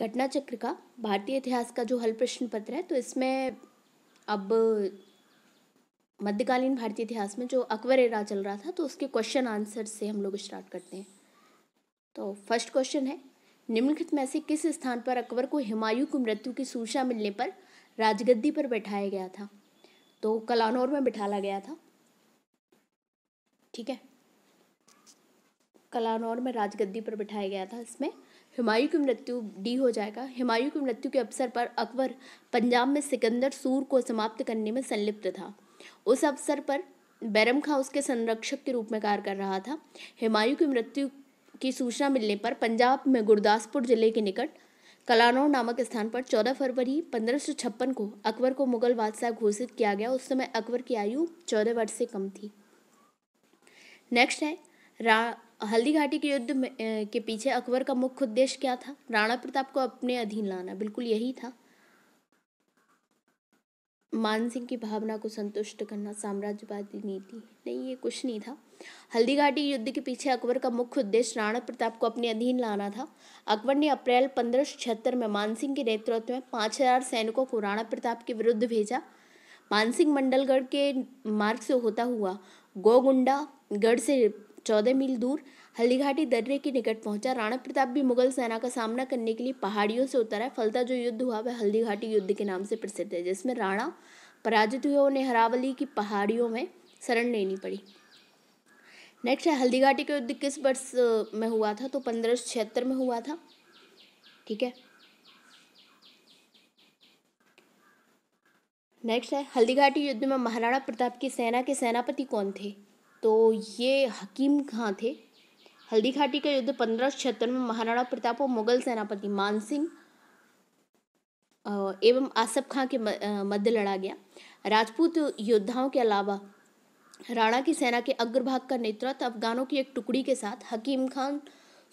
घटना चक्र का भारतीय इतिहास का जो हल प्रश्न पत्र है तो इसमें अब मध्यकालीन भारतीय इतिहास में जो अकबर एरा चल रहा था तो उसके क्वेश्चन आंसर से हम लोग स्टार्ट करते हैं तो फर्स्ट क्वेश्चन है निम्नलिखित में से किस स्थान पर अकबर को हिमायू की मृत्यु की सूचना मिलने पर राजगद्दी पर बैठाया गया था तो कलानौर में बिठाला गया था ठीक है कलानौर में राजगद्दी पर बिठाया गया था इसमें हुमायूं की मृत्यु डी हो जाएगा हुमायूं की मृत्यु के अवसर पर अकबर पंजाब में सिकंदर सूर को समाप्त करने में संलिप्त था उस अवसर पर बैरम खां उसके संरक्षक के रूप में कार्य कर रहा था हुमायूं की मृत्यु की सूचना मिलने पर पंजाब में गुरदासपुर जिले के निकट कलानौर नामक स्थान पर 14 फरवरी पंद्रह को अकबर को मुगल बादशाह घोषित किया गया उस समय अकबर की आयु 14 वर्ष से कम थी नेक्स्ट है रा हल्दी घाटी के युद्ध के पीछे अकबर का मुख्य उद्देश्य क्या था राणा प्रताप को अपने अधीन लाना बिल्कुल यही था मानसिंह की भावना को संतुष्ट करना साम्राज्यवादी नीति नहीं ये कुछ नहीं था हल्दी घाटी युद्ध के पीछे अकबर का मुख्य उद्देश्य राणा प्रताप को अपने अधीन लाना था अकबर ने अप्रैल पंद्रह सौ छिहत्तर में मानसिंह के नेतृत्व में पाँच हजार सैनिकों को राणा प्रताप के विरुद्ध भेजा मानसिंह मंडलगढ़ के मार्ग से होता हुआ गोगुंडा गढ़ से चौदह मील दूर हल्दीघाटी दर्रे के निकट पहुंचा राणा प्रताप भी मुगल सेना का सामना करने के लिए पहाड़ियों से उतरा फलता जो युद्ध हुआ वह हल्दीघाटी युद्ध के नाम से प्रसिद्ध है जिसमें राणा पराजित हुए उन्हें हरावली की पहाड़ियों में शरण लेनी पड़ी नेक्स्ट है हल्दीघाटी का युद्ध किस वर्ष में हुआ था तो पंद्रह सौ छिहत्तर में हुआ था ठीक है नेक्स्ट है हल्दीघाटी युद्ध में महाराणा प्रताप की सेना के सेनापति कौन थे तो ये हकीम खां थे हल्दी घाटी का युद्ध पंद्रह छिहत्तर में महाराणा प्रताप और मुगल सेनापति मान सिंह एवं आसफ खां के मध्य लड़ा गया राजपूत योद्धाओं के अलावा राणा की सेना के अग्रभाग का नेतृत्व अफगानों की एक टुकड़ी के साथ हकीम खान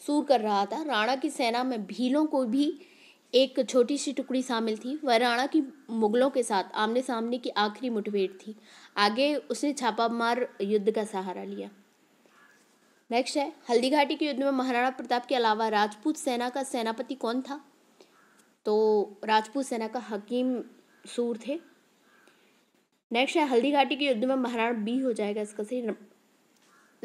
सूर कर रहा था राणा की सेना में भीलों को भी एक छोटी सी टुकड़ी शामिल थी वह राणा की मुगलों के साथ आमने सामने की आखिरी मुठभेड़ थी आगे उसने छापामार युद्ध का सहारा लिया नेक्स्ट है हल्दी घाटी के युद्ध में महाराणा प्रताप के अलावा राजपूत सेना का सेनापति कौन था तो राजपूत सेना का हकीम सूर थे नेक्स्ट है हल्दी घाटी के युद्ध में महाराणा बी हो जाएगा इसका सही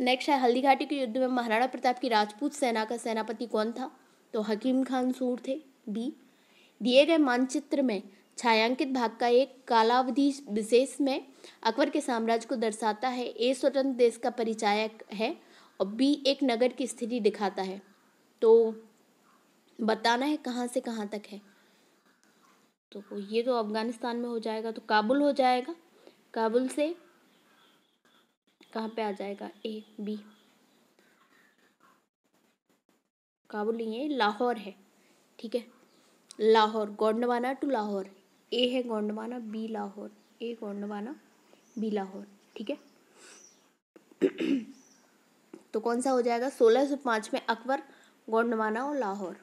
नेक्स्ट है हल्दी घाटी के युद्ध में महाराणा प्रताप की राजपूत सेना का सेनापति कौन था तो हकीम खान सूर थे बी दिए गए मानचित्र में छायांकित भाग का एक कालावधि विशेष में अकबर के साम्राज्य को दर्शाता है ए स्वतंत्र देश का परिचायक है और बी एक नगर की स्थिति दिखाता है तो बताना है कहाँ से कहाँ तक है तो ये तो अफ़गानिस्तान में हो जाएगा तो काबुल हो जाएगा काबुल से कहाँ पे आ जाएगा ए बी काबुल नहीं है लाहौर है ठीक है लाहौर गोंडवाना टू लाहौर ए है Gondwana B Lahore A Gondwana B Lahore ठीक है तो कौन सा हो जाएगा सोलह सौ पांच में अकबर गोंडवाना और लाहौर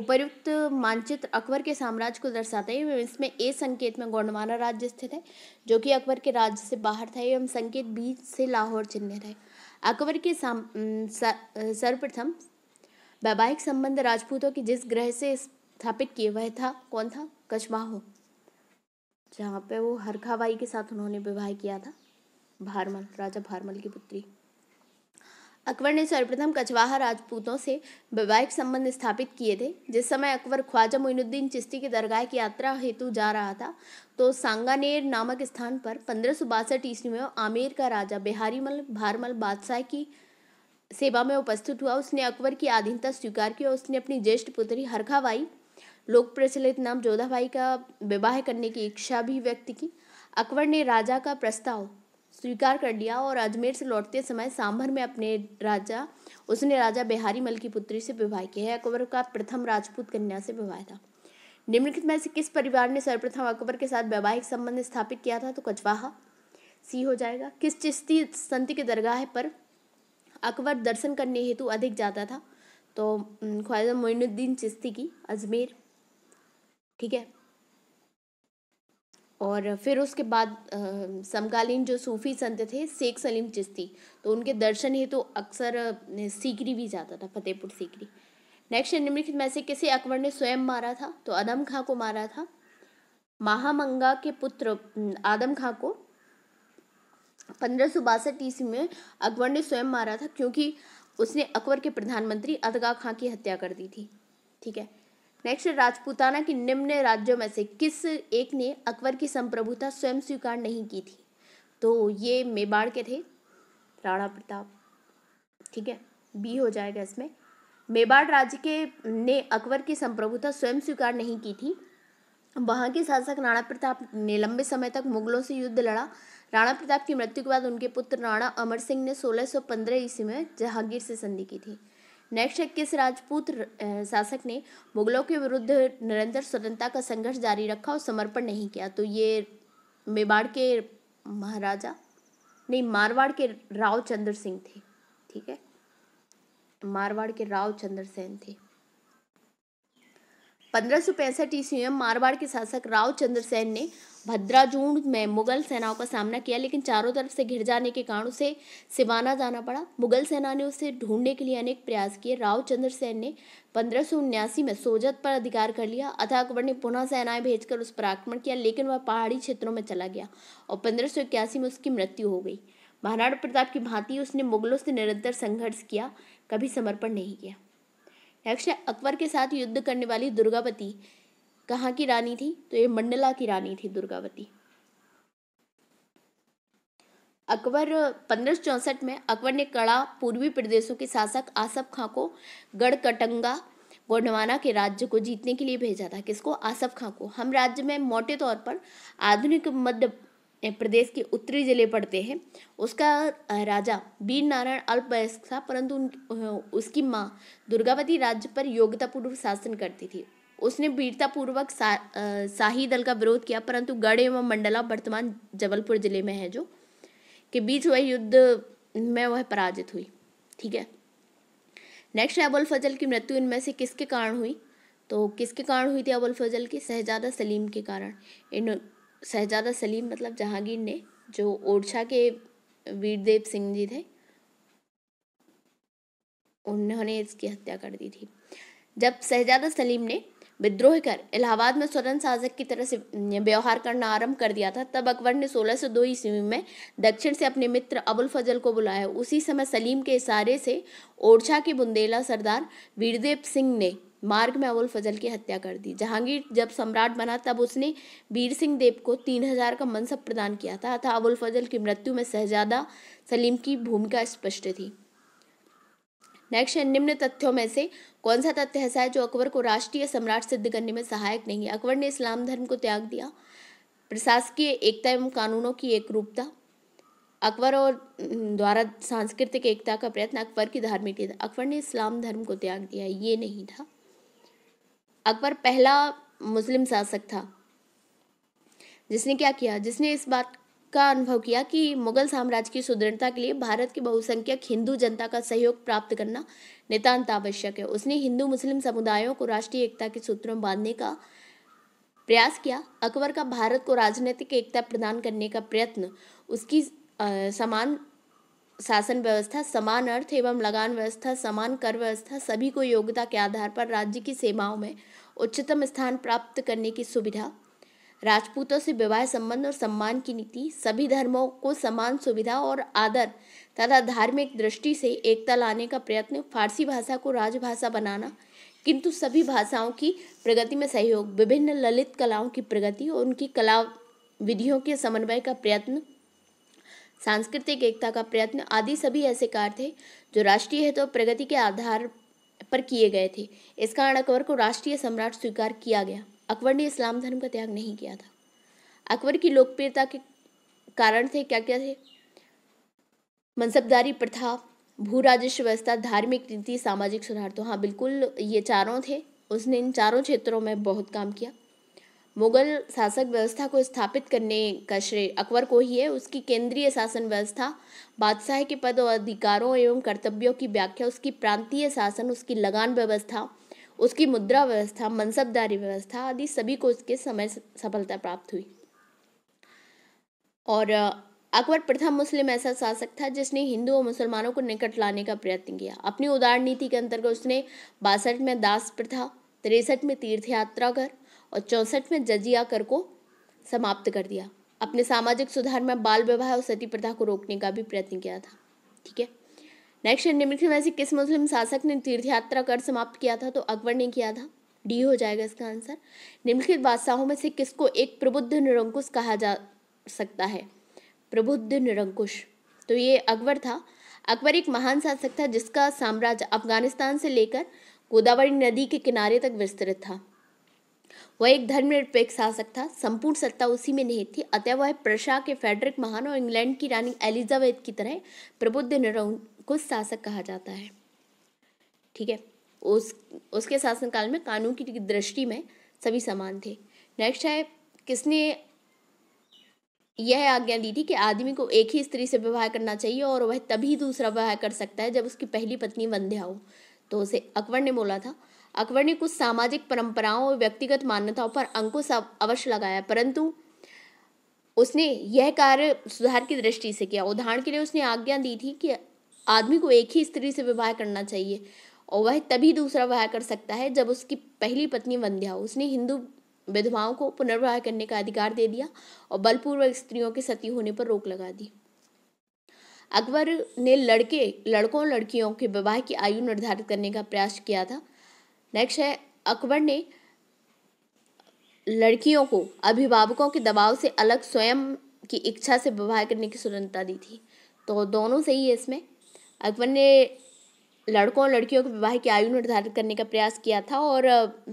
उपयुक्त मानचित्र अकबर के साम्राज्य को दर्शाता है इसमें ए संकेत में गोंडवाना राज्य स्थित है जो कि अकबर के राज्य से बाहर था एवं संकेत बी से लाहौर चिन्हित है अकबर के साम सर्वप्रथम वैवाहिक संबंध राजपूतों की जिस ग्रह से स्थापित किए वह था कौन था कछवाहो जहाँ पे वो हरखाबाई के साथ उन्होंने विवाह किया था भारमल राजा भारमल की पुत्री अकबर ने सर्वप्रथम कछवाहा राजपूतों से वैवाहिक संबंध स्थापित किए थे जिस समय अकबर ख्वाजा मोइनुद्दीन चिश्ती की दरगाह की यात्रा हेतु जा रहा था तो सांगानेर नामक स्थान पर पंद्रह सौ बासठ ईस्वी में आमेर का राजा बिहारीमल भारमल बादशाह की सेवा में उपस्थित हुआ उसने अकबर की आधीनता स्वीकार की और उसने अपनी ज्येष्ठ पुत्री हरखाबाई लोक प्रचलित नाम जोधाबाई का विवाह करने की इच्छा भी व्यक्त की अकबर ने राजा का प्रस्ताव स्वीकार कर लिया और अजमेर से लौटते समय सांभर में अपने राजा उसने राजा बिहारी मल की पुत्री से विवाह किया है अकबर का प्रथम राजपूत कन्या से विवाह था निम्नलिखित में से किस परिवार ने सर्वप्रथम अकबर के साथ वैवाहिक संबंध स्थापित किया था तो कचवाहा सी हो जाएगा किस चिश्ती संत के दरगाह पर अकबर दर्शन करने हेतु अधिक जाता था तो ख्वाजा मोइनुद्दीन चिश्ती की अजमेर ठीक है और फिर उसके बाद समकालीन जो सूफी संत थे शेख सलीम चिश्ती तो उनके दर्शन हेतु तो अक्सर सीकरी भी जाता था फतेहपुर सीकरी नेक्स्ट निम्नलिखित में से किसे अकबर ने स्वयं मारा था तो आदम खां को मारा था महामंगा के पुत्र आदम खां को पंद्रह ईस्वी में अकबर ने स्वयं मारा था क्योंकि उसने अकबर के प्रधानमंत्री अदगा खां की हत्या कर दी थी ठीक है नेक्स्ट राजपूताना के निम्न राज्यों में से किस एक ने अकबर की संप्रभुता स्वयं स्वीकार नहीं की थी तो ये मेवाड़ के थे राणा प्रताप ठीक है बी हो जाएगा इसमें मेवाड़ राज्य के ने अकबर की संप्रभुता स्वयं स्वीकार नहीं की थी वहाँ के शासक राणा प्रताप ने लंबे समय तक मुगलों से युद्ध लड़ा राणा प्रताप की मृत्यु के बाद उनके पुत्र राणा अमर सिंह ने 1615 ईस्वी में जहांगीर से संधि की थी नेक्स्ट है किस राजपूत शासक ने मुगलों के विरुद्ध निरंतर स्वतंत्रता का संघर्ष जारी रखा और समर्पण नहीं किया तो ये मेवाड़ के महाराजा नहीं मारवाड़ के राव चंद्र सिंह थे ठीक है मारवाड़ के राव चंद्र सेन थे पंद्रह सौ पैंसठ ईस्वी में मारवाड़ के शासक राव चंद्र सेन ने भद्राजूंड में मुगल सेनाओं का सामना किया लेकिन चारों तरफ से घिर जाने के कारण उसे सिवाना जाना पड़ा मुगल सेना ने उसे ढूंढने के लिए अनेक प्रयास किए राव चंद्र सेन ने पंद्रह में सोजत पर अधिकार कर लिया अतः अकबर ने पुनः सेनाएं भेजकर उस पर आक्रमण किया लेकिन वह पहाड़ी क्षेत्रों में चला गया और पंद्रह में उसकी मृत्यु हो गई महाराणा प्रताप की भांति उसने मुगलों से निरंतर संघर्ष किया कभी समर्पण नहीं किया नेक्स्ट है अकबर के साथ युद्ध करने वाली दुर्गावती कहाँ की रानी थी तो ये मंडला की रानी थी दुर्गावती अकबर पंद्रह में अकबर ने कड़ा पूर्वी प्रदेशों के शासक आसफ खां को गढ़कटंगा गोंडवाना के राज्य को जीतने के लिए भेजा था किसको आसफ खां को हम राज्य में मोटे तौर पर आधुनिक मध्य प्रदेश के उत्तरी जिले पड़ते हैं उसका राजा वीर नारायण अल्पवयस्क था परंतु उसकी माँ दुर्गावती राज्य पर योग्यतापूर्वक शासन करती थी उसने वीरतापूर्वक सा, शाही दल का विरोध किया परंतु गढ़ एवं मंडला वर्तमान जबलपुर जिले में है जो के बीच वह युद्ध में वह पराजित हुई ठीक है नेक्स्ट है अबुल फजल की मृत्यु इनमें से किसके कारण हुई तो किसके कारण हुई थी अबुल फजल की शहजादा सलीम के कारण इन शहजादा सलीम मतलब जहांगीर ने जो ओरछा के वीरदेव सिंह जी थे उन्होंने इसकी हत्या कर दी थी जब शहजादा सलीम ने विद्रोह कर इलाहाबाद में स्वतंत्र शासक की तरह से व्यवहार करना आरंभ कर दिया था तब अकबर ने सोलह दो ईस्वी में दक्षिण से अपने मित्र अबुल फजल को बुलाया उसी समय सलीम के इशारे से ओरछा के बुंदेला सरदार वीरदेव सिंह ने मार्ग में अबुल फजल की हत्या कर दी जहांगीर जब सम्राट बना तब उसने वीर सिंह देव को तीन हजार का मनसब प्रदान किया था अतः अबुल फजल की मृत्यु में शहजादा सलीम की भूमिका स्पष्ट थी नेक्स्ट है निम्न तथ्यों में से कौन सा तथ्य ऐसा है जो अकबर को राष्ट्रीय सम्राट सिद्ध करने में सहायक नहीं है अकबर ने इस्लाम धर्म को त्याग दिया प्रशासकीय एकता एवं कानूनों की एक रूपता अकबर और द्वारा सांस्कृतिक एकता का प्रयत्न अकबर की धार्मिक अकबर ने इस्लाम धर्म को त्याग दिया ये नहीं था अकबर पहला मुस्लिम शासक था जिसने क्या किया जिसने इस बात का अनुभव किया कि मुगल साम्राज्य की सुदृढ़ता के लिए भारत की बहुसंख्यक हिंदू जनता का सहयोग प्राप्त करना नितांत आवश्यक है उसने हिंदू मुस्लिम समुदायों को राष्ट्रीय एकता के सूत्रों बांधने का प्रयास किया अकबर का भारत को राजनीतिक एकता प्रदान करने का प्रयत्न उसकी आ, समान शासन व्यवस्था समान अर्थ एवं लगान व्यवस्था समान कर व्यवस्था सभी को योग्यता के आधार पर राज्य की सेवाओं में उच्चतम स्थान प्राप्त करने की सुविधा राजपूतों से विवाह संबंध और सम्मान की नीति सभी धर्मों को समान सुविधा और आदर तथा धार्मिक दृष्टि से एकता लाने का प्रयत्न फारसी भाषा को राजभाषा बनाना किंतु सभी भाषाओं की प्रगति में सहयोग विभिन्न ललित कलाओं की प्रगति और उनकी कला विधियों के समन्वय का प्रयत्न सांस्कृतिक एकता का प्रयत्न आदि सभी ऐसे कार्य थे जो राष्ट्रीय हित और प्रगति के आधार पर किए गए थे इस कारण अकबर को राष्ट्रीय सम्राट स्वीकार किया गया अकबर ने इस्लाम धर्म का त्याग नहीं किया था अकबर की लोकप्रियता के कारण थे क्या क्या थे मनसबदारी प्रथा भू राजस्व व्यवस्था धार्मिक नीति सामाजिक सुधार तो हाँ बिल्कुल ये चारों थे उसने इन चारों क्षेत्रों में बहुत काम किया मुगल शासक व्यवस्था को स्थापित करने का श्रेय अकबर को ही है उसकी केंद्रीय शासन व्यवस्था बादशाह के पद और अधिकारों एवं कर्तव्यों की व्याख्या उसकी प्रांतीय शासन उसकी लगान व्यवस्था उसकी मुद्रा व्यवस्था मनसबदारी व्यवस्था आदि सभी को उसके समय सफलता प्राप्त हुई और अकबर प्रथम मुस्लिम ऐसा शासक था जिसने हिंदू और मुसलमानों को निकट लाने का प्रयत्न किया अपनी उदार नीति के अंतर्गत उसने बासठ में दास प्रथा तिरसठ में तीर्थ यात्रा कर और चौंसठ में जजिया कर को समाप्त कर दिया अपने सामाजिक सुधार में बाल विवाह और सती प्रथा को रोकने का भी प्रयत्न किया था ठीक है नेक्स्ट निम्नलिखित में से किस मुस्लिम शासक ने तीर्थयात्रा कर समाप्त किया था तो अकबर ने किया था डी हो जाएगा इसका आंसर निम्नलिखित बादशाहों में से किसको एक प्रबुद्ध निरंकुश कहा जा सकता है प्रबुद्ध निरंकुश तो ये अकबर था अकबर एक महान शासक था जिसका साम्राज्य अफगानिस्तान से लेकर गोदावरी नदी के किनारे तक विस्तृत था वह एक धर्मनिरपेक्ष शासक था संपूर्ण सत्ता उसी में नहीं थी अतः वह प्रशा के फेडरिक महान और इंग्लैंड की रानी एलिजाबेथ की तरह प्रबुद्ध को शासक कहा जाता है ठीक है उस उसके शासनकाल में कानून की दृष्टि में सभी समान थे नेक्स्ट है किसने यह आज्ञा दी थी कि आदमी को एक ही स्त्री से विवाह करना चाहिए और वह तभी दूसरा विवाह कर सकता है जब उसकी पहली पत्नी वंध्या हो तो उसे अकबर ने बोला था अकबर ने कुछ सामाजिक परंपराओं और व्यक्तिगत मान्यताओं पर अंकुश अवश्य लगाया परंतु उसने यह कार्य सुधार की दृष्टि से किया उदाहरण के लिए उसने आज्ञा दी थी कि आदमी को एक ही स्त्री से विवाह करना चाहिए और वह तभी दूसरा विवाह कर सकता है जब उसकी पहली पत्नी वंध्या हो उसने हिंदू विधवाओं को पुनर्विवाह करने का अधिकार दे दिया और बलपूर्वक स्त्रियों के सती होने पर रोक लगा दी अकबर ने लड़के लड़कों लड़कियों के विवाह की आयु निर्धारित करने का प्रयास किया था नेक्स्ट है अकबर ने लड़कियों को अभिभावकों के दबाव से अलग स्वयं की इच्छा से विवाह करने की स्वतंत्रता दी थी तो दोनों सही है इसमें अकबर ने लड़कों और लड़कियों के विवाह की आयु निर्धारित करने का प्रयास किया था और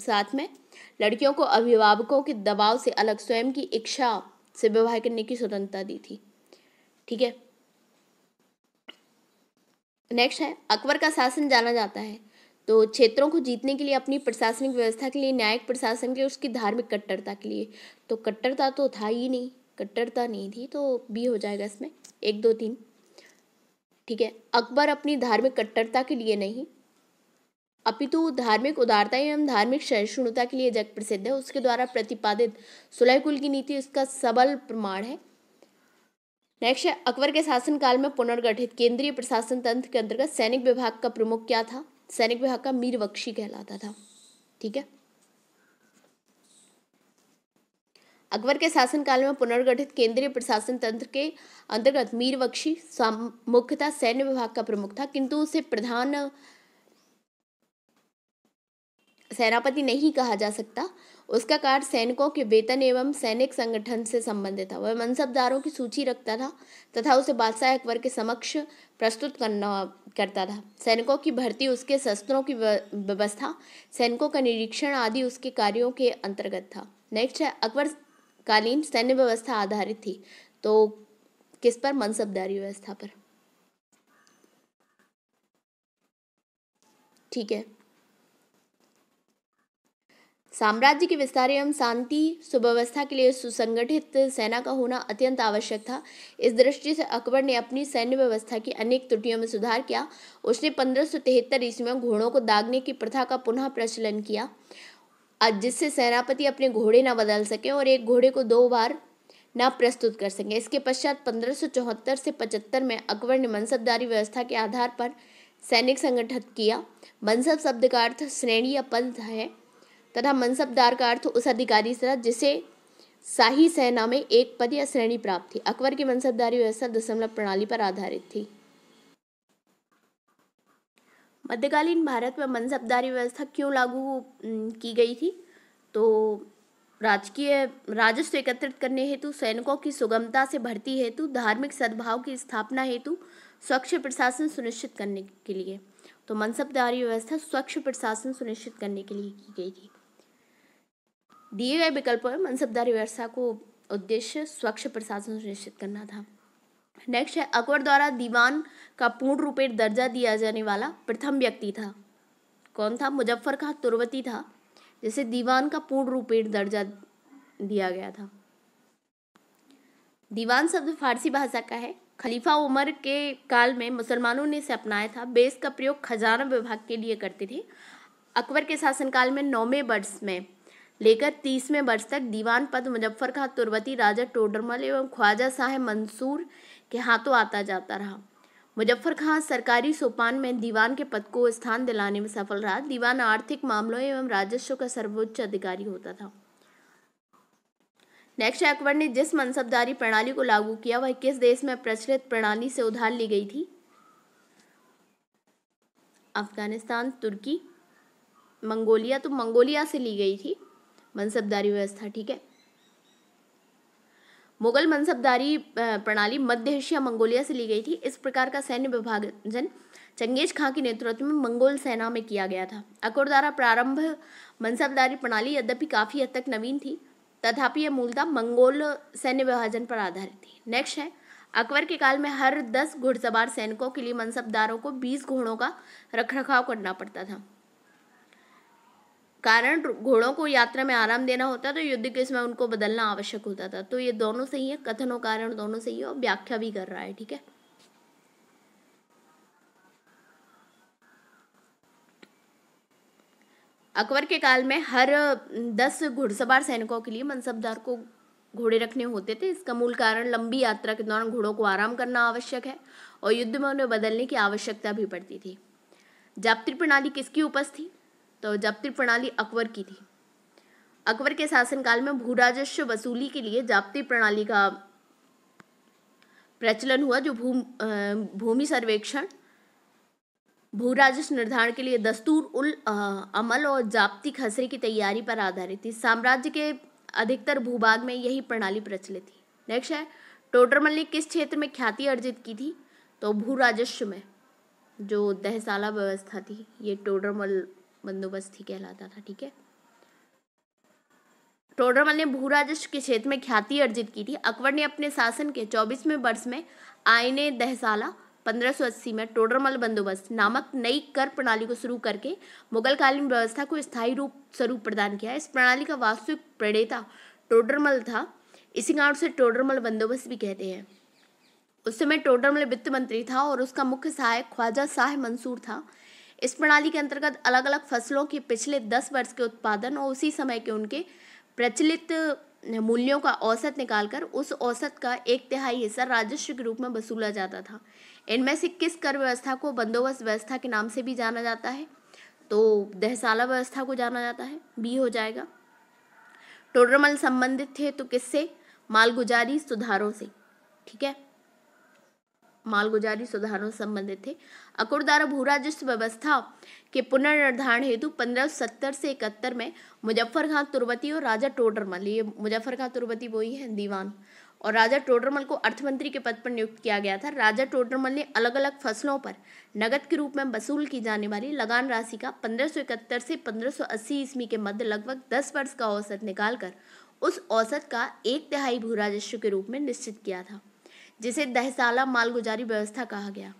साथ में लड़कियों को अभिभावकों के दबाव से अलग स्वयं की इच्छा से विवाह करने की स्वतंत्रता दी थी ठीक है नेक्स्ट है अकबर का शासन जाना जाता है तो क्षेत्रों को जीतने के लिए अपनी प्रशासनिक व्यवस्था के लिए न्यायिक प्रशासन के लिए उसकी धार्मिक कट्टरता के लिए तो कट्टरता तो था ही नहीं कट्टरता नहीं थी तो बी हो जाएगा इसमें एक दो तीन ठीक है अकबर अपनी धार्मिक कट्टरता के लिए नहीं अपितु धार्मिक उदारता एवं धार्मिक सहिष्णुता के लिए जग प्रसिद्ध है उसके द्वारा प्रतिपादित सुलह कुल की नीति उसका सबल प्रमाण है नेक्स्ट है अकबर के शासनकाल में पुनर्गठित केंद्रीय प्रशासन तंत्र के अंतर्गत सैनिक विभाग का प्रमुख क्या था सैनिक विभाग का मीर बख्शी कहलाता था ठीक है अकबर के शासनकाल में पुनर्गठित केंद्रीय प्रशासन तंत्र के अंतर्गत मीर बख्शी मुख्यतः सैन्य विभाग का प्रमुख था किंतु उसे प्रधान सेनापति नहीं कहा जा सकता उसका कार्य सैनिकों के वेतन एवं सैनिक संगठन से संबंधित था वह मनसबदारों की सूची रखता था तथा उसे बादशाह अकबर के समक्ष प्रस्तुत करना करता था सैनिकों की भर्ती उसके शस्त्रों की व्यवस्था सैनिकों का निरीक्षण आदि उसके कार्यों के अंतर्गत था नेक्स्ट है अकबर कालीन सैन्य व्यवस्था आधारित थी तो किस पर मनसबदारी व्यवस्था पर ठीक है साम्राज्य के विस्तार एवं शांति सुव्यवस्था के लिए सुसंगठित सेना का होना अत्यंत आवश्यक था इस दृष्टि से अकबर ने अपनी सैन्य व्यवस्था की अनेक त्रुटियों में सुधार किया उसने पंद्रह सौ तिहत्तर ईस्वी में घोड़ों को दागने की प्रथा का पुनः प्रचलन किया जिससे सेनापति अपने घोड़े ना बदल सके और एक घोड़े को दो बार न प्रस्तुत कर सकें इसके पश्चात पंद्रह से पचहत्तर में अकबर ने मनसबदारी व्यवस्था के आधार पर सैनिक संगठित किया मनसब शब्द का अर्थ श्रेणी या पंथ है तथा मनसबदार का अर्थ उस अधिकारी से जिसे शाही सेना में एक पद या श्रेणी प्राप्त थी अकबर की मनसबदारी व्यवस्था दशमलव प्रणाली पर आधारित थी मध्यकालीन भारत में मनसबदारी व्यवस्था क्यों लागू की गई थी तो राजकीय राजस्व एकत्रित करने हेतु सैनिकों की सुगमता से भर्ती हेतु धार्मिक सद्भाव की स्थापना हेतु स्वच्छ प्रशासन सुनिश्चित करने के लिए तो मनसबदारी व्यवस्था स्वच्छ प्रशासन सुनिश्चित करने के लिए की गई थी दिए गए विकल्पों में मनसबदारी व्यवस्था को उद्देश्य स्वच्छ प्रशासन सुनिश्चित करना था नेक्स्ट है अकबर द्वारा दीवान का पूर्ण रूपे दर्जा दिया जाने वाला प्रथम व्यक्ति था कौन था मुजफ्फर खान तुरवती था जिसे दीवान का पूर्ण रूपे दर्जा दिया गया था दीवान शब्द फारसी भाषा का है खलीफा उमर के काल में मुसलमानों ने इसे अपनाया था बेस का प्रयोग खजाना विभाग के लिए करते थे अकबर के शासनकाल में नौवें वर्ष में लेकर तीसवें वर्ष तक दीवान पद मुजफ्फर खां तुरबती राजा टोडरमल एवं ख्वाजा साहेब मंसूर के हाथों आता जाता रहा मुजफ्फर खां सरकारी सोपान में दीवान के पद को स्थान दिलाने में सफल रहा दीवान आर्थिक मामलों एवं राजस्व का सर्वोच्च अधिकारी होता था नेक्स्ट अकबर ने जिस मनसबदारी प्रणाली को लागू किया वह किस देश में प्रचलित प्रणाली से उधार ली गई थी अफगानिस्तान तुर्की मंगोलिया तो मंगोलिया से ली गई थी मनसबदारी व्यवस्था ठीक है मुगल मनसबदारी प्रणाली मध्य एशिया मंगोलिया से ली गई थी इस प्रकार का सैन्य विभाजन चंगेज खां के नेतृत्व में मंगोल सेना में किया गया था अकबर द्वारा प्रारंभ मनसबदारी प्रणाली यद्यपि काफ़ी हद तक नवीन थी तथापि यह मूलतः मंगोल सैन्य विभाजन पर आधारित थी नेक्स्ट है अकबर के काल में हर दस घुड़सवार सैनिकों के लिए मनसबदारों को बीस घोड़ों का रखरखाव करना पड़ता था कारण घोड़ों को यात्रा में आराम देना होता तो युद्ध के समय उनको बदलना आवश्यक होता था तो ये दोनों सही है कथन और कारण दोनों सही है और व्याख्या भी कर रहा है ठीक है अकबर के काल में हर दस घुड़सवार सैनिकों के लिए मनसबदार को घोड़े रखने होते थे इसका मूल कारण लंबी यात्रा के दौरान घोड़ों को आराम करना आवश्यक है और युद्ध में उन्हें बदलने की आवश्यकता भी पड़ती थी जाप्त्री प्रणाली किसकी उपज थी तो जाप्ती प्रणाली अकबर की थी अकबर के शासनकाल में भू राजस्व वसूली के लिए जाप्ती प्रणाली का प्रचलन हुआ जो भूमि भूमि सर्वेक्षण भू राजस्व निर्धारण के लिए दस्तूर उल अमल और जाप्ती खसरे की तैयारी पर आधारित थी साम्राज्य के अधिकतर भूभाग में यही प्रणाली प्रचलित थी नेक्स्ट है टोडरमल ने किस क्षेत्र में ख्याति अर्जित की थी तो भू राजस्व में जो दहसाला व्यवस्था थी ये टोडरमल बंदोबस्त ही कहलाता था ठीक है टोडरमल ने भू राजस्व के क्षेत्र में ख्याति अर्जित की थी अकबर ने अपने शासन के चौबीसवें वर्ष में आयने दहसाला 1580 में टोडरमल बंदोबस्त नामक नई कर प्रणाली को शुरू करके मुगलकालीन व्यवस्था को स्थायी रूप स्वरूप प्रदान किया इस प्रणाली का वास्तविक प्रणेता टोडरमल था इसी कारण से टोडरमल बंदोबस्त भी कहते हैं उस समय टोडरमल वित्त मंत्री था और उसका मुख्य सहायक ख्वाजा शाह मंसूर था इस प्रणाली के अंतर्गत अलग अलग फसलों के पिछले दस वर्ष के उत्पादन और उसी समय के उनके प्रचलित मूल्यों का औसत निकालकर उस औसत का एक तिहाई हिस्सा राजस्व के रूप में वसूला जाता था इनमें से किस कर व्यवस्था को बंदोबस्त व्यवस्था के नाम से भी जाना जाता है तो दहसाला व्यवस्था को जाना जाता है बी हो जाएगा टोडरमल संबंधित थे तो किससे मालगुजारी सुधारों से ठीक है मालगुजारी सुधारों संबंधित थे अकुर द्वारा भू राजस्व व्यवस्था के पुनर्निर्धारण हेतु पंद्रह सत्तर से इकहत्तर में मुजफ्फर खान तुरबती और राजा टोडरमल ये मुजफ्फर खां तुरबती वही है दीवान और राजा टोडरमल को अर्थमंत्री के पद पर नियुक्त किया गया था राजा टोडरमल ने अलग अलग फसलों पर नगद के रूप में वसूल की जाने वाली लगान राशि का इकहत्तर से अस्सी ईस्वी के मध्य लगभग दस वर्ष का औसत निकालकर उस औसत का एक तिहाई भू राजस्व के रूप में निश्चित किया था जिसे दहसाला मालगुजारी व्यवस्था कहा गया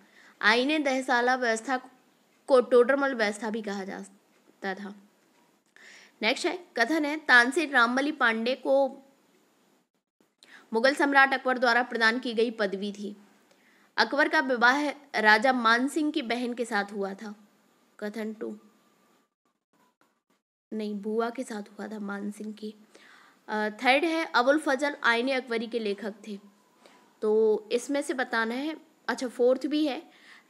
आईने दहसाला व्यवस्था को टोडरमल व्यवस्था भी कहा जाता था नेक्स्ट है कथन है तानसेन रामबली पांडे को मुगल सम्राट अकबर द्वारा प्रदान की गई पदवी थी अकबर का विवाह राजा मानसिंह की बहन के साथ हुआ था कथन टू नहीं बुआ के साथ हुआ था मानसिंह की थर्ड है अबुल फजल आईने अकबरी के लेखक थे तो इसमें से बताना है अच्छा फोर्थ भी है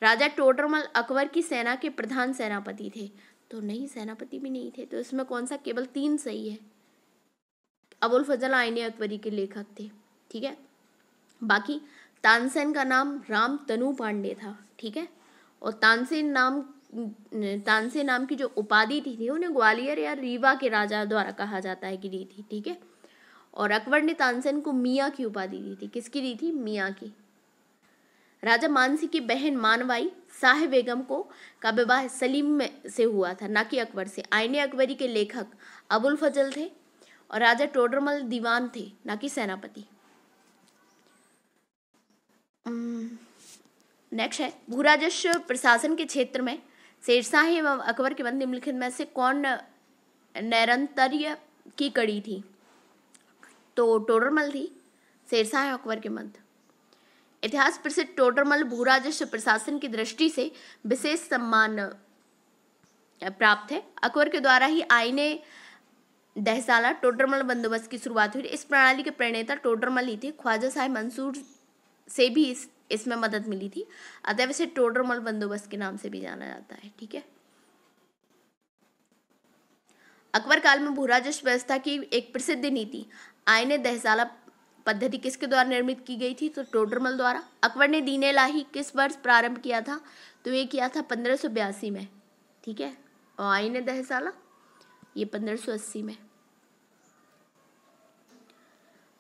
राजा टोटरमल अकबर की सेना के प्रधान सेनापति थे तो नहीं सेनापति भी नहीं थे तो इसमें कौन सा केवल तीन सही है अबुल फजल आईने अकबरी के लेखक थे ठीक है बाकी तानसेन का नाम राम तनु पांडे था ठीक है और तानसेन नाम तानसेन नाम की जो उपाधि थी, थी उन्हें ग्वालियर या रीवा के राजा द्वारा कहा जाता है कि दी थी ठीक है और अकबर ने तानसेन को मियाँ की उपाधि दी थी किसकी दी थी मियाँ की राजा मानसी की बहन मानवाई साहे बेगम को का विवाह सलीम में से हुआ था ना कि अकबर से आईने अकबरी के लेखक अबुल फजल थे और राजा टोडरमल दीवान थे ना कि सेनापति नेक्स्ट है भूराजस्व प्रशासन के क्षेत्र में शेरशाह एवं अकबर के बंद निम्नलिखित में से कौन नैरंतर्य की कड़ी थी तो टोडरमल थी शेरशाह है अकबर के मध्य इतिहास प्रसिद्ध टोडरमल भूराजस्व प्रशासन की दृष्टि से विशेष सम्मान प्राप्त है अकबर के द्वारा ही आईने दहसाला टोडरमल बंदोबस्त की शुरुआत हुई इस प्रणाली के प्रणेता टोडरमल ही थे ख्वाजा साहेब मंसूर से भी इस इसमें मदद मिली थी अतः इसे टोडरमल बंदोबस्त के नाम से भी जाना जाता है ठीक है अकबर काल में भूराजस्व व्यवस्था की एक प्रसिद्ध नीति आयने दहसाला पद्धति किसके द्वारा निर्मित की गई थी तो टोडरमल द्वारा अकबर ने दीने लाही किस वर्ष प्रारंभ किया था तो ये किया था पंद्रह में ठीक है और आयन दहसाला ये 1580 में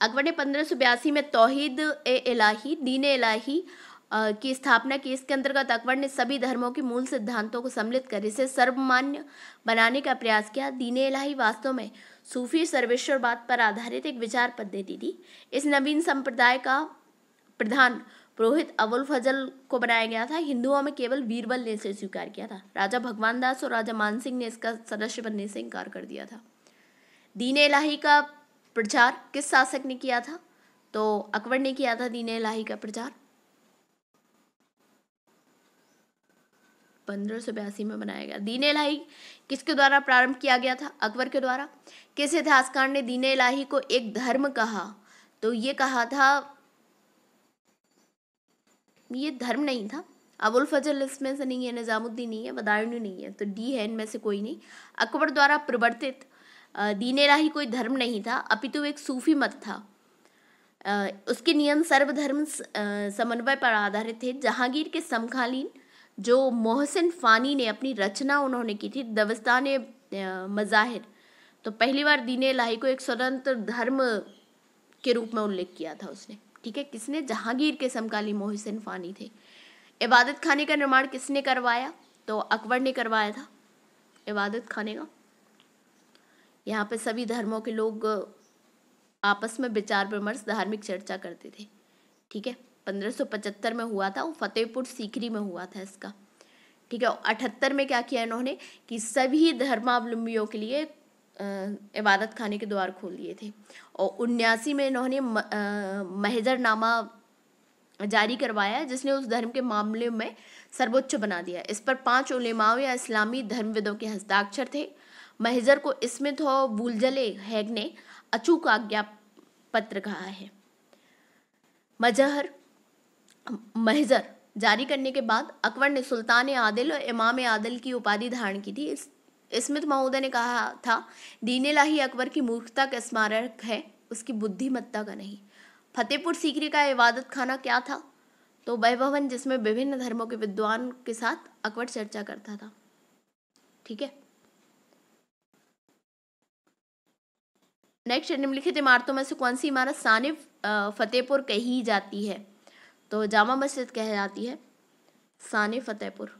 अकबर ने पंद्रह में तोहिद ए इलाही दीन इलाही की स्थापना की इसके अंतर्गत अकबर ने सभी धर्मों के मूल सिद्धांतों को सम्मिलित कर इसे सर्वमान्य बनाने का प्रयास किया दीन इलाही वास्तव में सूफी सर्वेश्वरवाद पर आधारित एक विचार पद्धति थी इस नवीन संप्रदाय का प्रधान पुरोहित अवुल फजल को बनाया गया था हिंदुओं में केवल वीरबल ने इसे स्वीकार किया था राजा भगवान दास और राजा मानसिंह ने इसका सदस्य बनने से इनकार कर दिया था दीन इलाही का प्रचार किस शासक ने किया था तो अकबर ने किया था दीन इलाही का प्रचार पंद्रह सौ बयासी में बनाया गया दीन इलाही किसके द्वारा प्रारंभ किया गया था अकबर के द्वारा किस इतिहासकार ने दीन इलाही को एक धर्म कहा तो ये कहा था ये धर्म नहीं था अबुल फजल इसमें से नहीं है निज़ामुद्दीन नहीं है बदायूं नहीं है तो डी है इनमें से कोई नहीं अकबर द्वारा प्रवर्तित दीन इलाही कोई धर्म नहीं था अपितु एक सूफी मत था उसके नियम सर्वधर्म समन्वय पर आधारित थे जहांगीर के समकालीन जो मोहसिन फ़ानी ने अपनी रचना उन्होंने की थी दवस्तान मज़ाहिर तो पहली बार दीन लाही को एक स्वतंत्र धर्म के रूप में उल्लेख किया था उसने ठीक है किसने जहांगीर के समकाली मोहसिन फ़ानी थे इबादत खाने का निर्माण किसने करवाया तो अकबर ने करवाया था इबादत खाने का यहाँ पे सभी धर्मों के लोग आपस में विचार विमर्श धार्मिक चर्चा करते थे ठीक है 1575 में हुआ था वो फतेहपुर सीकरी में हुआ था इसका ठीक है अठहत्तर में क्या किया इन्होंने कि सभी धर्मावलंबियों के लिए इबादत खाने के द्वार खोल दिए थे और उन्यासी में इन्होंने महजरनामा जारी करवाया जिसने उस धर्म के मामले में सर्वोच्च बना दिया इस पर पांच उलेमाओं या इस्लामी धर्मविदों के हस्ताक्षर थे महजर को इसमें और तो बुलजले हैग ने अचूक आज्ञा पत्र कहा है मजहर महजर जारी करने के बाद अकबर ने सुल्तान आदिल और इमाम आदिल की उपाधि धारण की थी इस महोदय तो ने कहा था दीनेला लाही अकबर की मूर्खता का स्मारक है उसकी बुद्धिमत्ता का नहीं फतेहपुर सीकरी का इबादत खाना क्या था तो भवन जिसमें विभिन्न धर्मों के विद्वान के साथ अकबर चर्चा करता था ठीक है नेक्स्ट निम्नलिखित इमारतों में से कौन सी इमारत सानिफ फतेहपुर कही जाती है तो जामा मस्जिद कह जाती है साने फतेहपुर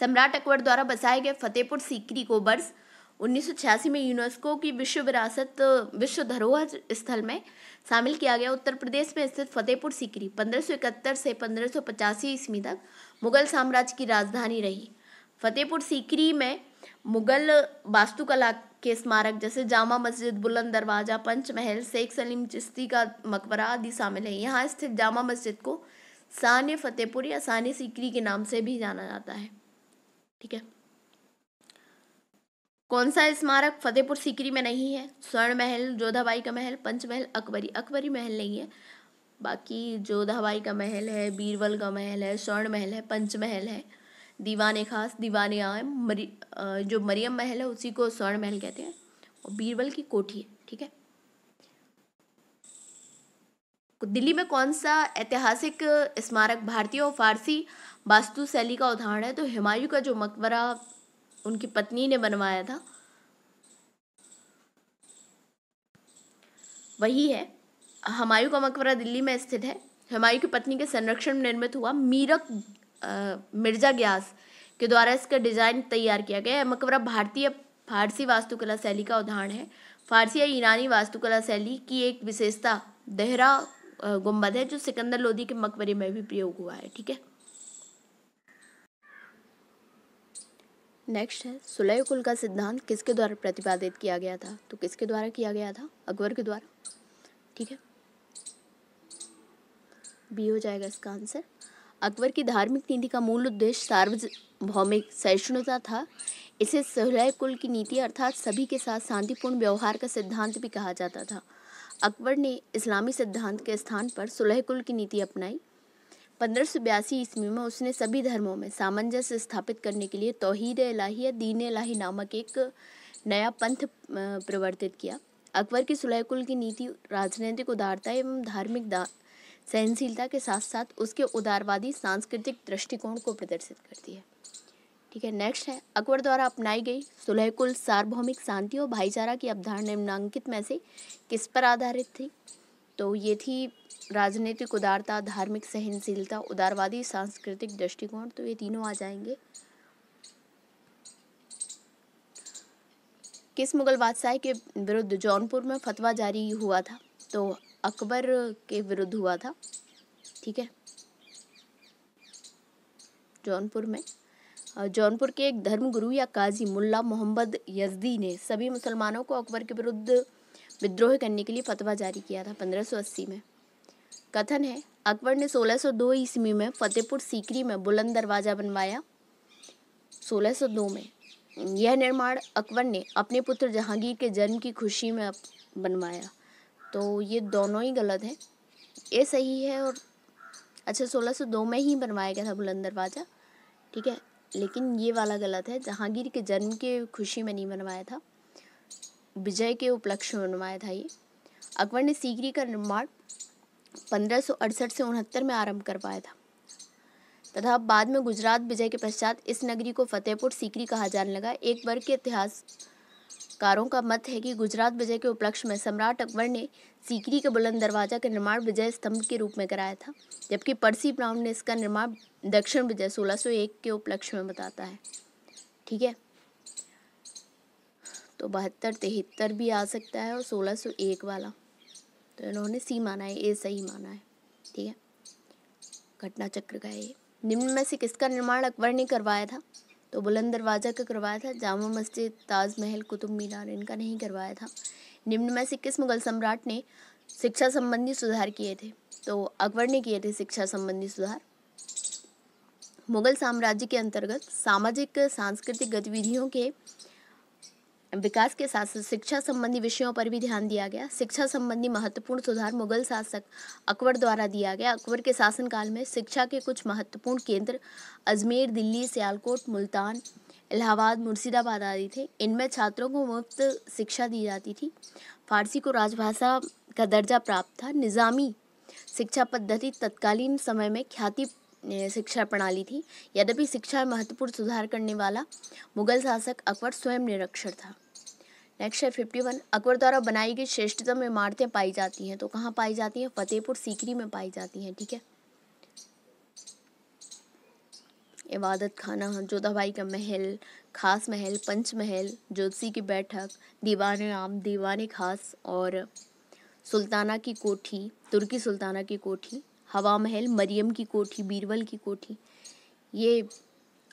सम्राट अकबर द्वारा बसाए गए फतेहपुर सीकरी को वर्ष उन्नीस में यूनेस्को की विश्व विरासत विश्व धरोहर स्थल में शामिल किया गया उत्तर प्रदेश में स्थित फतेहपुर सीकरी 1571 से 1585 ईस्वी तक मुगल साम्राज्य की राजधानी रही फतेहपुर सीकरी में मुगल वास्तुकला के स्मारक जैसे जामा मस्जिद बुलंद दरवाज़ा पंचमहल शेख सलीम चिश्ती का मकबरा आदि शामिल है यहाँ स्थित जामा मस्जिद को सान फतेहपुर या सान सिकरी के नाम से भी जाना जाता है ठीक है कौन सा स्मारक फतेहपुर सिकरी में नहीं है स्वर्ण महल जोधाबाई का महल पंचमहल अकबरी अकबरी महल नहीं है बाकी जोधाबाई का महल है बीरबल का महल है स्वर्ण महल है पंचमहल है दीवान खास दीवान आम मरी, जो मरियम महल है उसी को स्वर्ण महल कहते हैं और बीरबल की कोठी है ठीक है दिल्ली में कौन सा ऐतिहासिक स्मारक भारतीय और फारसी वास्तु शैली का उदाहरण है तो हिमायू का जो मकबरा उनकी पत्नी ने बनवाया था वही है हमायू का मकबरा दिल्ली में स्थित है हमायू की पत्नी के संरक्षण में निर्मित हुआ मीरक मिर्जा ग्यास के द्वारा इसका डिज़ाइन तैयार किया गया है मकबरा भारतीय फारसी वास्तुकला शैली का उदाहरण है फारसी या ईरानी वास्तुकला शैली की एक विशेषता देहरा गुम्बद है जो सिकंदर लोधी के मकबरे में भी प्रयोग हुआ है ठीक है नेक्स्ट है सुलह कुल का सिद्धांत किसके द्वारा प्रतिपादित किया गया था तो किसके द्वारा किया गया था अकबर के द्वारा ठीक है बी हो जाएगा इसका आंसर अकबर की धार्मिक नीति का मूल उद्देश्य सार्वभौमिक सहिष्णुता था इसे सोलह कुल की नीति अर्थात सभी के साथ शांतिपूर्ण व्यवहार का सिद्धांत भी कहा जाता था अकबर ने इस्लामी सिद्धांत के स्थान पर सुलह कुल की नीति अपनाई पंद्रह सौ बयासी ईस्वी में उसने सभी धर्मों में सामंजस्य स्थापित करने के लिए तोहद इलाही या दीन इलाही नामक एक नया पंथ प्रवर्तित किया अकबर की सुलह कुल की नीति राजनीतिक उदारता एवं धार्मिक दा सहनशीलता के साथ साथ उसके उदारवादी सांस्कृतिक दृष्टिकोण को प्रदर्शित करती है ठीक है नेक्स्ट है अकबर द्वारा अपनाई गई सुलह कुल सार्वभौमिक शांति और भाईचारा की अवधारणा निम्नांकित में से किस पर आधारित थी तो ये थी राजनीतिक उदारता धार्मिक सहनशीलता उदारवादी सांस्कृतिक दृष्टिकोण तो ये तीनों आ जाएंगे किस मुगल बादशाह के विरुद्ध जौनपुर में फतवा जारी हुआ था तो अकबर के विरुद्ध हुआ था ठीक है जौनपुर में जौनपुर के एक धर्मगुरु या काजी मुल्ला मोहम्मद यजदी ने सभी मुसलमानों को अकबर के विरुद्ध विद्रोह करने के लिए फतवा जारी किया था 1580 में कथन है अकबर ने 1602 ईस्वी में फतेहपुर सीकरी में बुलंद दरवाज़ा बनवाया 1602 में यह निर्माण अकबर ने अपने पुत्र जहांगीर के जन्म की खुशी में बनवाया तो ये दोनों ही गलत है ये सही है और अच्छा सोलह सौ दो में ही बनवाया गया था बुलंद दरवाज़ा ठीक है लेकिन ये वाला गलत है जहांगीर के जन्म के खुशी में नहीं बनवाया था विजय के उपलक्ष्य में बनवाया था ये अकबर ने सीकरी का निर्माण पंद्रह से उनहत्तर में आरंभ करवाया था तथा बाद में गुजरात विजय के पश्चात इस नगरी को फतेहपुर सीकरी कहा जाने लगा एक वर्ग के इतिहास समीक्षाकारों का मत है कि गुजरात विजय के उपलक्ष्य में सम्राट अकबर ने सीकरी के बुलंद दरवाजा का निर्माण विजय स्तंभ के रूप में कराया था जबकि पर्सी ब्राउन ने इसका निर्माण दक्षिण विजय 1601 के उपलक्ष्य में बताता है ठीक है तो बहत्तर तिहत्तर भी आ सकता है और 1601 वाला तो इन्होंने सी माना है ए सही माना है ठीक है घटना चक्र का ये निम्न में से किसका निर्माण अकबर ने करवाया था तो बुलंद दरवाज़ा का करवाया था जामा मस्जिद ताजमहल कुतुब मीनार इनका नहीं करवाया था निम्न में से किस मुगल सम्राट ने शिक्षा संबंधी सुधार किए थे तो अकबर ने किए थे शिक्षा संबंधी सुधार मुगल साम्राज्य के अंतर्गत सामाजिक सांस्कृतिक गतिविधियों के विकास के साथ साथ शिक्षा संबंधी विषयों पर भी ध्यान दिया गया शिक्षा संबंधी महत्वपूर्ण सुधार मुगल शासक अकबर द्वारा दिया गया अकबर के शासनकाल में शिक्षा के कुछ महत्वपूर्ण केंद्र अजमेर दिल्ली सियालकोट मुल्तान इलाहाबाद मुर्शिदाबाद आदि थे इनमें छात्रों को मुफ्त शिक्षा दी जाती थी फारसी को राजभाषा का दर्जा प्राप्त था निज़ामी शिक्षा पद्धति तत्कालीन समय में ख्याति शिक्षा प्रणाली थी यद्यपि शिक्षा में महत्वपूर्ण सुधार करने वाला मुगल शासक अकबर स्वयं निरक्षर था नेक्स्ट है फिफ्टी वन अकबर द्वारा बनाई गई श्रेष्ठतम इमारतें पाई जाती हैं तो कहाँ पाई जाती हैं फतेहपुर सीकरी में पाई जाती हैं ठीक है इबादत खाना जोधाबाई का महल खास महल पंच महल जोतसी की बैठक दीवान आम दीवान खास और सुल्ताना की कोठी तुर्की सुल्ताना की कोठी हवा महल मरियम की कोठी बीरबल की कोठी ये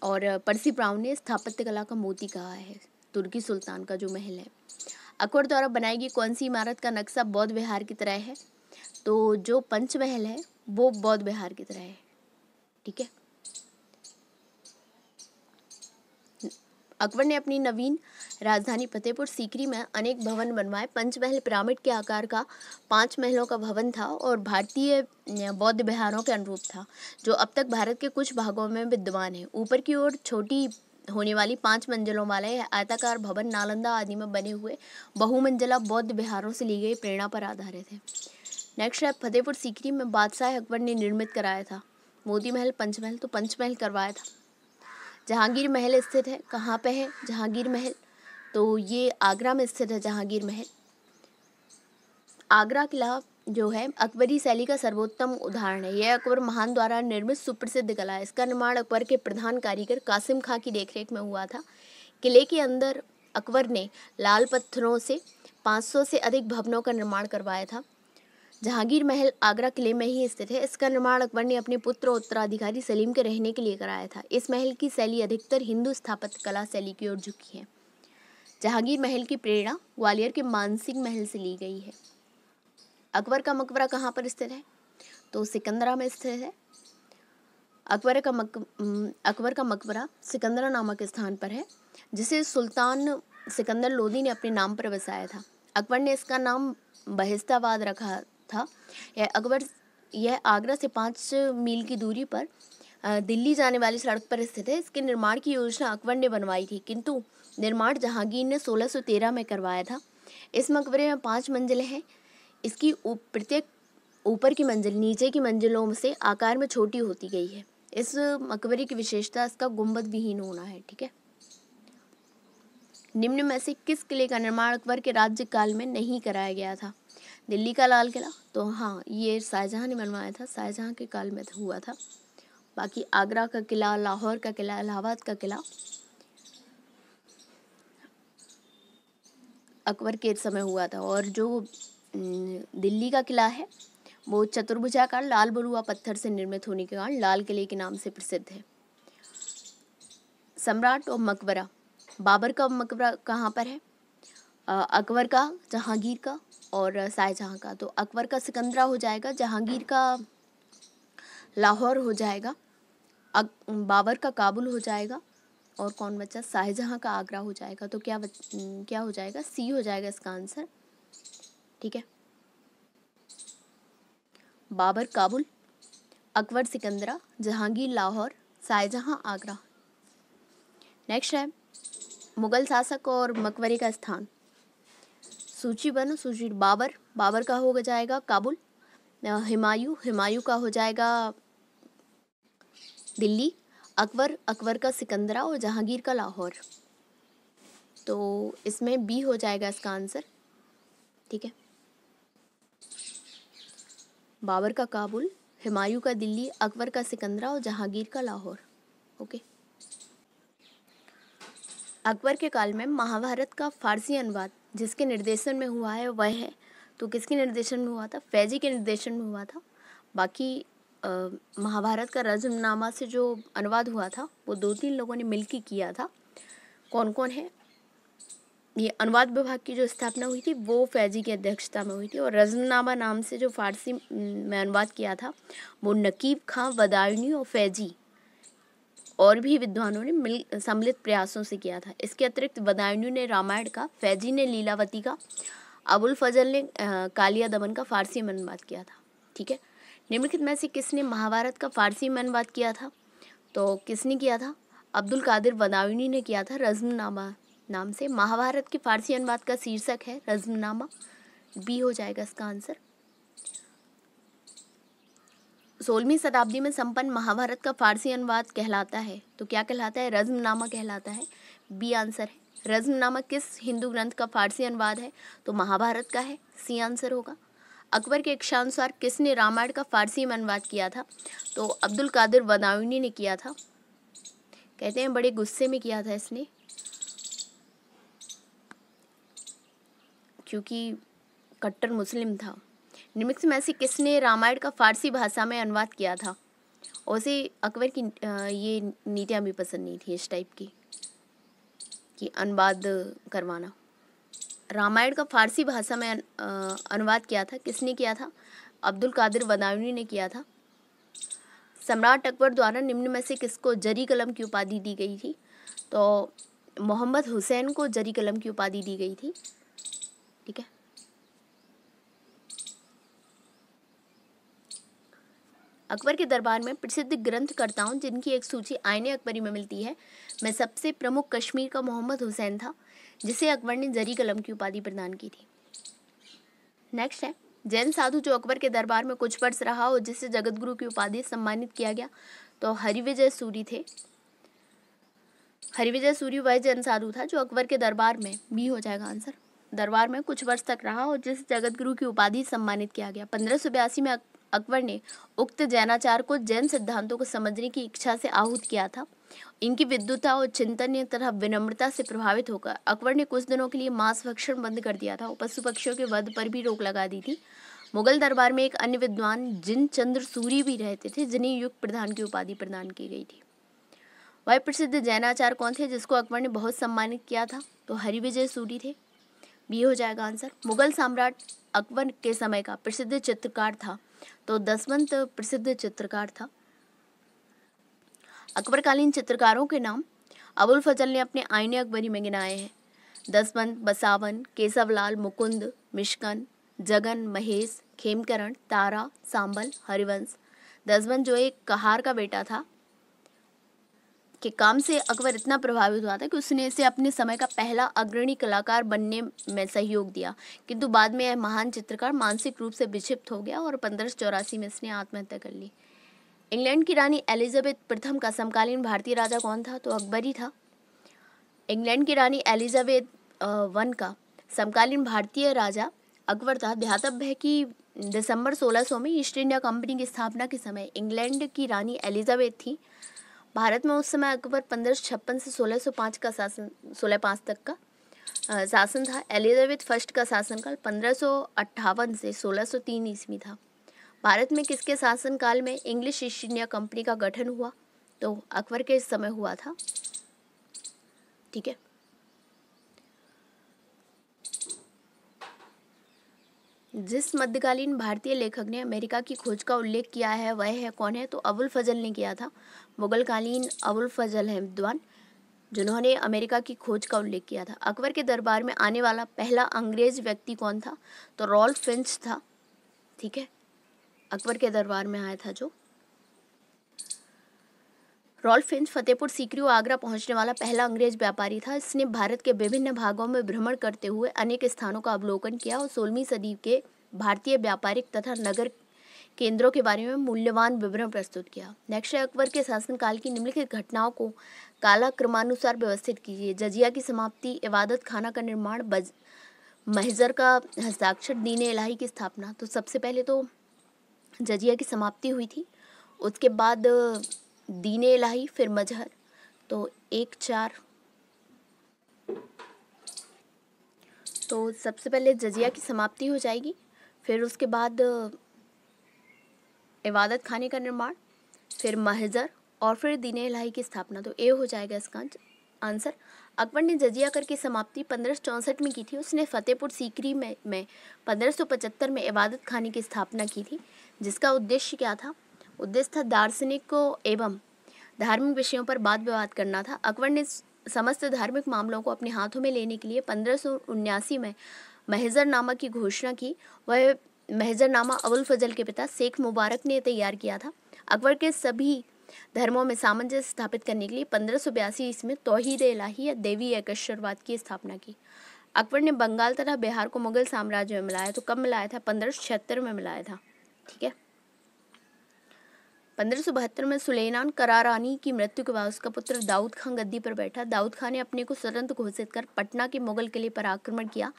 और परसी प्राउ ने स्थापत्य कला का मोती कहा है तुर्की सुल्तान का जो महल है अकबर द्वारा बनाई गई कौन सी इमारत का नक्शा बौद्ध विहार की तरह है तो जो पंचमहल है वो बौद्ध विहार की तरह है ठीक है अकबर ने अपनी नवीन राजधानी फतेहपुर सीकरी में अनेक भवन बनवाए पंचमहल पिरामिड के आकार का पांच महलों का भवन था और भारतीय बौद्ध बिहारों के अनुरूप था जो अब तक भारत के कुछ भागों में विद्यमान है ऊपर की ओर छोटी होने वाली पांच मंजिलों वाले आयताकार भवन नालंदा आदि में बने हुए बहुमंजिला बौद्ध बिहारों से ली गई प्रेरणा पर आधारित है नेक्स्ट है फतेहपुर सीकरी में बादशाह अकबर ने निर्मित कराया था मोती महल पंचमहल तो पंचमहल करवाया था जहांगीर महल स्थित है कहाँ पे है जहांगीर महल तो ये आगरा में स्थित है जहांगीर महल आगरा किला जो है अकबरी शैली का सर्वोत्तम उदाहरण है यह अकबर महान द्वारा निर्मित सुप्रसिद्ध कला है इसका निर्माण अकबर के प्रधान कारीगर कासिम खां की देखरेख में हुआ था किले के अंदर अकबर ने लाल पत्थरों से 500 से अधिक भवनों का निर्माण करवाया था जहांगीर महल आगरा किले में ही स्थित है इसका निर्माण अकबर ने अपने पुत्र और उत्तराधिकारी सलीम के रहने के लिए कराया था इस महल की शैली अधिकतर हिंदू स्थापत्य कला शैली की ओर झुकी है जहांगीर महल की प्रेरणा ग्वालियर के मानसिंह महल से ली गई है अकबर का मकबरा कहाँ पर स्थित है तो सिकंदरा में स्थित है अकबर का मक अकबर का मकबरा सिकंदरा नामक स्थान पर है जिसे सुल्तान सिकंदर लोधी ने अपने नाम पर बसाया था अकबर ने इसका नाम बहिस्ताबाद रखा था यह अकबर यह आगरा से पाँच मील की दूरी पर दिल्ली जाने वाली सड़क पर स्थित है इसके निर्माण की योजना अकबर ने बनवाई थी किंतु निर्माण जहांगीर ने 1613 में करवाया था इस मकबरे में पाँच मंजिलें हैं इसकी प्रत्येक ऊपर की मंजिल नीचे की मंजिलों से आकार में छोटी होती गई है इस मकबरे की विशेषता इसका गुंबद विहीन होना है ठीक है निम्न में से किस किले का निर्माण अकबर के राज्यकाल में नहीं कराया गया था दिल्ली का लाल किला तो हाँ ये शाहजहाँ ने बनवाया था शाहजहाँ के काल में हुआ था बाकी आगरा का किला लाहौर का किला इलाहाबाद का किला अकबर के समय हुआ था और जो दिल्ली का किला है वो चतुर्भुजाकार लाल बरुआ पत्थर से निर्मित होने के कारण लाल किले के नाम से प्रसिद्ध है सम्राट और मकबरा बाबर का मकबरा कहाँ पर है अकबर का जहांगीर का और शाहजहाँ का तो अकबर का सिकंदरा हो जाएगा जहांगीर का लाहौर हो जाएगा अक, बाबर का काबुल हो जाएगा और कौन बच्चा शाहजहाँ का आगरा हो जाएगा तो क्या क्या हो जाएगा सी हो जाएगा इसका आंसर ठीक है बाबर काबुल अकबर सिकंदरा जहांगीर लाहौर शाहजहाँ आगरा नेक्स्ट है मुगल शासक और मकबरे का स्थान सूची बन सूची बाबर बाबर का हो जाएगा काबुल हिमायूं हिमायूं का हो जाएगा दिल्ली अकबर अकबर का सिकंदरा और जहांगीर का लाहौर तो इसमें बी हो जाएगा इसका आंसर ठीक है बाबर का काबुल हिमायूं का दिल्ली अकबर का सिकंदरा और जहांगीर का लाहौर ओके अकबर के काल में महाभारत का फारसी अनुवाद जिसके निर्देशन में हुआ है वह है तो किसके निर्देशन में हुआ था फैजी के निर्देशन में हुआ था बाकी महाभारत का रजमनामा से जो अनुवाद हुआ था वो दो तीन लोगों ने मिलकर किया था कौन कौन है ये अनुवाद विभाग की जो स्थापना हुई थी वो फैजी की अध्यक्षता में हुई थी और रजमनामा नाम से जो फारसी में अनुवाद किया था वो नकीब खां वदायनी और फैजी और भी विद्वानों ने मिल सम्मिलित प्रयासों से किया था इसके अतिरिक्त बदायूं ने रामायण का फैजी ने लीलावती का अबुल फजल ने कालिया दमन का फारसी में अनुवाद किया था ठीक है निम्नलिखित में से किसने महाभारत का फारसी में अनुवाद किया था तो किसने किया था अब्दुल कादिर बदायूनी ने किया था रज्मनामा नाम से महाभारत के फारसी अनुवाद का शीर्षक है रज्मनामा बी हो जाएगा इसका आंसर सोलहवीं शताब्दी में संपन्न महाभारत का फारसी अनुवाद कहलाता है तो क्या कहलाता है रज्मनामा कहलाता है बी आंसर है रज्मनामा किस हिंदू ग्रंथ का फारसी अनुवाद है तो महाभारत का है सी आंसर होगा अकबर के इच्छानुसार किसने रामायण का फारसी में अनुवाद किया था तो अब्दुल कादिर वदाविनी ने किया था कहते हैं बड़े गुस्से में किया था इसने क्योंकि कट्टर मुस्लिम था निमिक्स से किसने रामायण का फारसी भाषा में अनुवाद किया था और उसे अकबर की ये नीतियाँ भी पसंद नहीं थी इस टाइप की कि अनुवाद करवाना रामायण का फारसी भाषा में अनुवाद किया था किसने किया था अब्दुल कादिर वदावनी ने किया था सम्राट अकबर द्वारा निम्न में से किसको जरी कलम की उपाधि दी गई थी तो मोहम्मद हुसैन को जरी कलम की उपाधि दी गई थी ठीक है अकबर के दरबार में प्रसिद्ध ग्रंथकर्ताओं जिनकी एक सूची आयन अकबरी में मिलती है मैं सबसे प्रमुख कश्मीर का मोहम्मद हुसैन था जिसे अकबर ने जरी कलम की उपाधि प्रदान की थी नेक्स्ट है जैन साधु जो अकबर के दरबार में कुछ वर्ष रहा और जिसे जगतगुरु की उपाधि सम्मानित किया गया तो हरिविजय सूरी थे हरिविजय सूरी वह जैन साधु था जो अकबर के दरबार में बी हो जाएगा आंसर दरबार में कुछ वर्ष तक रहा और जिसे जगतगुरु की उपाधि सम्मानित किया गया पंद्रह में अकबर ने उक्त जैनाचार को जैन सिद्धांतों को समझने की इच्छा से आहूत किया था इनकी विद्युता और चिंतन तरह विनम्रता से प्रभावित होकर अकबर ने कुछ दिनों के लिए मांस भक्षण बंद कर दिया था पशु पक्षियों के वध पर भी रोक लगा दी थी मुगल दरबार में एक अन्य विद्वान जिन चंद्र सूरी भी रहते थे जिन्हें युग प्रधान की उपाधि प्रदान की गई थी वह प्रसिद्ध जैनाचार कौन थे जिसको अकबर ने बहुत सम्मानित किया था तो हरिविजय सूरी थे बी हो जाएगा आंसर मुगल सम्राट अकबर के समय का प्रसिद्ध चित्रकार था तो दसवंत प्रसिद्ध चित्रकार था अकबरकालीन चित्रकारों के नाम अबुल फजल ने अपने आईने अकबरी में गिनाए हैं दसवंत बसावन केशवलाल मुकुंद मिशकन जगन महेश खेमकरण तारा सांबल हरिवंश दसवंत जो एक कहार का बेटा था के काम से अकबर इतना प्रभावित हुआ था कि उसने इसे अपने समय का पहला अग्रणी कलाकार बनने में सहयोग दिया किंतु बाद में यह महान चित्रकार मानसिक रूप से विक्षिप्त हो गया और पंद्रह चौरासी में इसने आत्महत्या कर ली इंग्लैंड की रानी एलिजाबेथ प्रथम का समकालीन भारतीय राजा कौन था तो अकबर ही था इंग्लैंड की रानी एलिजाबेथ वन का समकालीन भारतीय राजा अकबर था ध्यातव्य है कि दिसंबर 1600 में ईस्ट इंडिया कंपनी की स्थापना के समय इंग्लैंड की रानी एलिजाबेथ थी भारत में उस समय अकबर पंद्रह छप्पन से सोलह सौ पाँच का शासन सोलह पाँच तक का शासन था एलिजाबेथ फर्स्ट का शासनकाल पंद्रह सौ अट्ठावन से सोलह सौ तीन ईस्वी था भारत में किसके शासनकाल में इंग्लिश ईस्ट इंडिया कंपनी का गठन हुआ तो अकबर के समय हुआ था ठीक है जिस मध्यकालीन भारतीय लेखक ने अमेरिका की खोज का उल्लेख किया है वह है कौन है तो अबुल फजल ने किया था मुग़ल कालीन अबुल फजल है विद्वान जिन्होंने अमेरिका की खोज का उल्लेख किया था अकबर के दरबार में आने वाला पहला अंग्रेज व्यक्ति कौन था तो रॉल फिंच था ठीक है अकबर के दरबार में आया था जो रॉल फिंच फतेहपुर सीकरी और आगरा पहुंचने वाला पहला अंग्रेज व्यापारी था इसने भारत के विभिन्न भागों में भ्रमण करते हुए अनेक स्थानों का अवलोकन किया और सोलहवीं सदी के भारतीय व्यापारिक तथा नगर केंद्रों के बारे में मूल्यवान विवरण प्रस्तुत किया नेक्स्ट है अकबर के शासनकाल की निम्नलिखित घटनाओं को काला क्रमानुसार व्यवस्थित कीजिए जजिया की समाप्ति इबादत खाना का निर्माण बज महजर का हस्ताक्षर दीन इलाही की स्थापना तो सबसे पहले तो जजिया की समाप्ति हुई थी उसके बाद दीन इलाही फिर मजहर तो एक चार तो सबसे पहले जजिया की समाप्ति हो जाएगी फिर उसके बाद इबादत खाने का निर्माण फिर महजर और फिर दीन लाही की स्थापना तो ए हो जाएगा इसका आंसर अकबर ने जजिया कर की समाप्ति पंद्रह चौंसठ में की थी उसने फतेहपुर सीकरी में में पंद्रह सौ पचहत्तर में इबादत खाने की स्थापना की थी जिसका उद्देश्य क्या था उद्देश्य था दार्शनिक को एवं धार्मिक विषयों पर बात विवाद करना था अकबर ने समस्त धार्मिक मामलों को अपने हाथों में लेने के लिए पंद्रह सौ उन्यासी में महजर नामक की घोषणा की वह महजरनामा अबुल फजल के पिता शेख मुबारक ने तैयार किया था अकबर के सभी धर्मों में सामंजस्य स्थापित करने के लिए पंद्रह सौ बयासी ईस्वी में इलाही या देवी एकश्वरवाद की स्थापना की अकबर ने बंगाल तथा बिहार को मुगल साम्राज्य में मिलाया तो कब मिलाया था पंद्रह छिहत्तर में मिलाया था ठीक है पंद्रह बहत्तर में सुलेनान करारानी की मृत्यु के बाद उसका पुत्र दाऊद खान गद्दी पर बैठा दाऊद खान ने अपने को स्वतंत्र घोषित कर पटना के मुगल के पर आक्रमण किया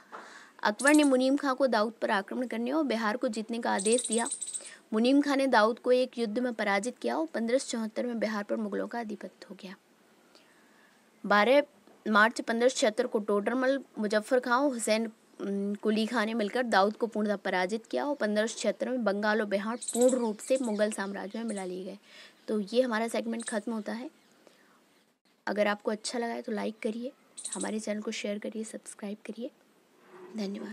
अकबर ने मुनीम खां को दाऊद पर आक्रमण करने और बिहार को जीतने का आदेश दिया मुनीम खां ने दाऊद को एक युद्ध में पराजित किया और पंद्रह चौहत्तर में बिहार पर मुगलों का आधिपत्य हो गया बारह मार्च पंद्रह छिहत्तर को टोडरमल मुजफ्फर खां और हुसैन कुली खां ने मिलकर दाऊद को पूर्णतः पराजित किया और पंद्रह छिहत्तर में बंगाल और बिहार पूर्ण रूप से मुगल साम्राज्य में मिला लिए गए तो ये हमारा सेगमेंट ख़त्म होता है अगर आपको अच्छा लगा है तो लाइक करिए हमारे चैनल को शेयर करिए सब्सक्राइब करिए 那你呢？